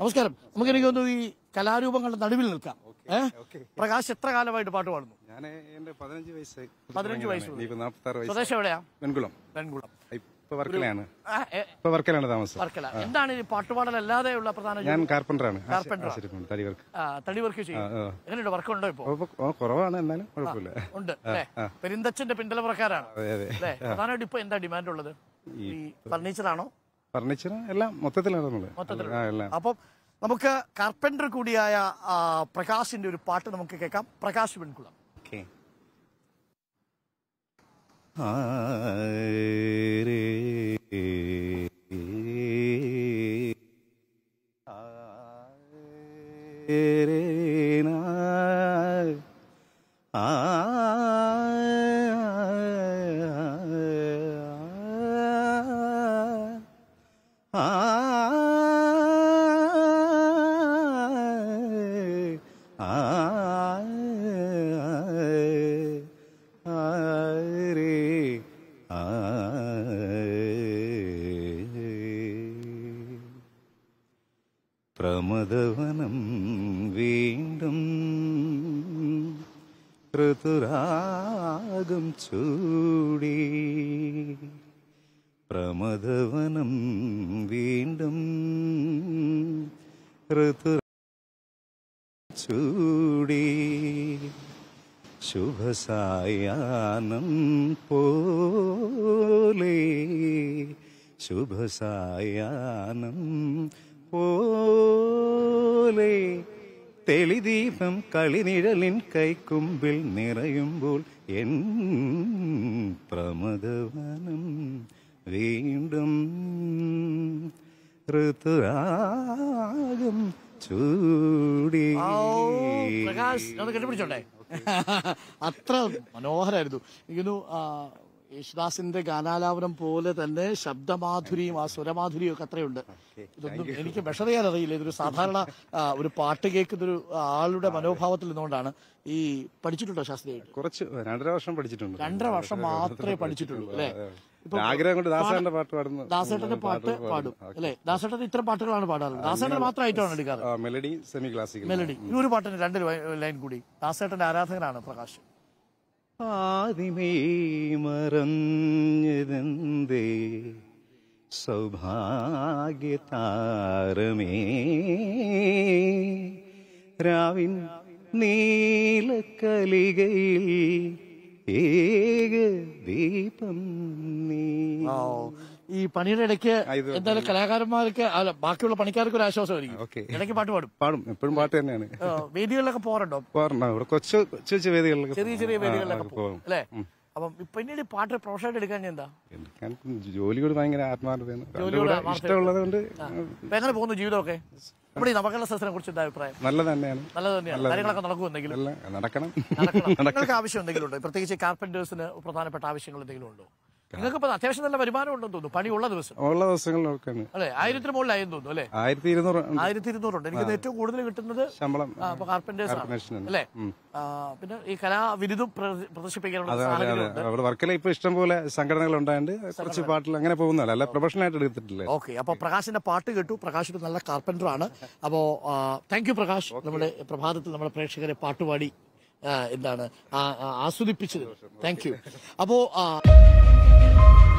നമസ്കാരം നമുക്ക് എനിക്ക് തോന്നുന്നു ഈ കലാരൂപങ്ങളുടെ നടുവിൽ നിൽക്കാം പ്രകാശ് എത്ര കാലമായിട്ട് പാട്ട് പാടുന്നു ഞാൻ എന്റെ പതിനഞ്ച് വയസ്സ് പതിനഞ്ച് വയസ്സ് സ്വദേശം എവിടെയാ വെൺകുളം വെൺകുളം വർക്കലാണ് ഇപ്പൊ വർക്കലാണ് താമസം വർക്കല എന്താണ് ഈ പാട്ടുപാടലല്ലാതെയുള്ള പ്രധാന ഞാൻ കാർപ്പന്ററാണ് കാർപ്പന്ററാണ് തടി വർക്ക് തടി വർക്ക് എങ്ങനെയുണ്ട് വർക്ക് ഉണ്ടോ ഇപ്പൊ കുറവാണ് എന്നാലും കുഴപ്പമില്ല ഉണ്ട് പെരിന്തച്ചന്റെ പിന്തലപ്രക്കാരാണ് പ്രധാനമായിട്ട് ഇപ്പൊ എന്താ ഡിമാൻഡ് ഉള്ളത് ഈ ഫർണിച്ചറാണോ ഫർണിച്ചർ എല്ലാം മൊത്തത്തിലാണ് നമ്മൾ അപ്പം നമുക്ക് കാർപ്പൻറ്റർ കൂടിയായ പ്രകാശിന്റെ ഒരു പാട്ട് നമുക്ക് കേൾക്കാം പ്രകാശ് പെൺകുളം ഓക്കെ ആരേ ആ പ്രമദവനം വീണ്ടും ഋതുരാഗം ചൂടി പ്രമദവനം വീണ്ടും ഋതുരാഗം ചൂടി ശുഭസായാനം പോലെ ശുഭസായാനം പോലെ തെളിദീപം കളിനിഴലിൻ കൈക്കുമ്പിൽ നിറയുമ്പോൾ എൻ പ്രമദവനം വീണ്ടും ഋതുരാഗം ചൂടി പ്രകാശ് അത്ര മനോഹരായിരുന്നു ഇങ്ങനെ യേശുദാസിന്റെ ഗാനാലാപനം പോലെ തന്നെ ശബ്ദമാധുരിയും ആ സ്വരമാധുരിയും ഒക്കെ അത്രയുണ്ട് ഇതൊന്നും എനിക്ക് മെഷർ ചെയ്യാൻ അറിയില്ല ഇതൊരു സാധാരണ ഒരു പാട്ട് കേൾക്കുന്ന ഒരു ആളുടെ മനോഭാവത്തിൽ നിന്നുകൊണ്ടാണ് ഈ പഠിച്ചിട്ടുണ്ടോ ശാസ്ത്രീയ കുറച്ച് രണ്ടര വർഷം പഠിച്ചിട്ടുണ്ട് രണ്ടര വർഷം മാത്രമേ പഠിച്ചിട്ടുള്ളൂ അല്ലേ ആഗ്രഹം കൊണ്ട് ദാസേട്ടന്റെ പാട്ട് പാടുന്നു ദാസേട്ടന്റെ പാട്ട് പാടും അല്ലെ ദാസേട്ടൻ ഇത്ര പാട്ടുകളാണ് പാടാറ് ദാസേട്ടൻ മാത്രമായിട്ടാണ് എടുക്കാറ് മെലഡി സെമി ക്ലാസിക്കൽ മെലഡി ഈ ഒരു പാട്ടിന് രണ്ട് ലൈൻ കൂടി ദാസേട്ടന്റെ ആരാധകനാണ് പ്രകാശ് ആദ്യമേ മറഞ്ഞതെന്തേ സൗഭാഗ്യതാരമേ രാവിൻ നീലക്കലികയിൽ ഏക ദീപം നീ ഈ പണിയുടെ ഇടയ്ക്ക് എന്തായാലും കലാകാരന്മാർക്ക് ബാക്കിയുള്ള പണിക്കാർക്ക് ഒരു ആശ്വാസമായിരിക്കും ഇടയ്ക്ക് പാട്ട് പാടും പാടും എപ്പോഴും പാട്ട് തന്നെയാണ് വേദികളിലൊക്കെ പോറുണ്ടോ പോറുണ്ടോ ഇവിടെ കൊച്ചു കൊച്ചു വേദികളിലൊക്കെ ചെറിയ ചെറിയ വേദികളിലൊക്കെ പോകും അല്ലേ അപ്പൊ പിന്നീട് പാട്ട് പ്രൊഫഷനായിട്ട് എടുക്കാൻ എന്താ ജോലിയോട് ഭയങ്കര ആത്മാർത്ഥതയാണ് ഇഷ്ടമുള്ളത് കൊണ്ട് എങ്ങനെ പോകുന്നു ജീവിതമൊക്കെ ഇവിടെ നവകേരള സദസ്സിനെ കുറിച്ച് എന്താ അഭിപ്രായം നല്ല തന്നെയാണ് നല്ല തന്നെയാണ് കാര്യങ്ങളൊക്കെ നടക്കും നടക്കണം നിങ്ങൾക്ക് ആവശ്യം എന്തെങ്കിലും ഉണ്ടോ പ്രത്യേകിച്ച് കാർപ്പന്റേഴ്സിന് പ്രധാനപ്പെട്ട ആവശ്യങ്ങൾ എന്തെങ്കിലും ഉണ്ടോ നിങ്ങൾക്ക് ഇപ്പൊ അത്യാവശ്യം നല്ല വരുമാനം ഉണ്ടെന്ന് തോന്നുന്നു പണിയുള്ള ദിവസം ഉള്ള ദിവസങ്ങളിലൊക്കെ അല്ലെ ആയിരത്തിന് മുകളിലായെന്ന് തോന്നുന്നു അല്ലെ ആയിരത്തി ഇരുന്നൂറ് ആയിരത്തി ഇരുന്നൂറുണ്ട് എനിക്ക് ഏറ്റവും കൂടുതൽ കിട്ടുന്നത് ശമ്പളം കാർപ്പന്റേഴ്സ് അല്ലെ പിന്നെ ഈ കലാവിരുദ്ധം പ്രദർശിപ്പിക്കാനുള്ള വർക്കിലെ ഇപ്പൊ ഇഷ്ടംപോലെ സംഘടനകൾ ഉണ്ടായിട്ട് കുറച്ച് പാട്ടിൽ അങ്ങനെ പോകുന്നതല്ല പ്രൊഫഷണൽ ആയിട്ട് എടുത്തിട്ടില്ലേ ഓക്കെ അപ്പൊ പ്രകാശിന്റെ പാട്ട് കേട്ടു പ്രകാശ് ഒരു നല്ല കാർപ്പന്റർ ആണ് അപ്പോ താങ്ക് യു പ്രകാശ് നമ്മുടെ പ്രഭാതത്തിൽ നമ്മുടെ പ്രേക്ഷകരെ പാട്ടുപാടി എന്താണ് ആസ്വദിപ്പിച്ചത് താങ്ക് യു അപ്പോ Bye.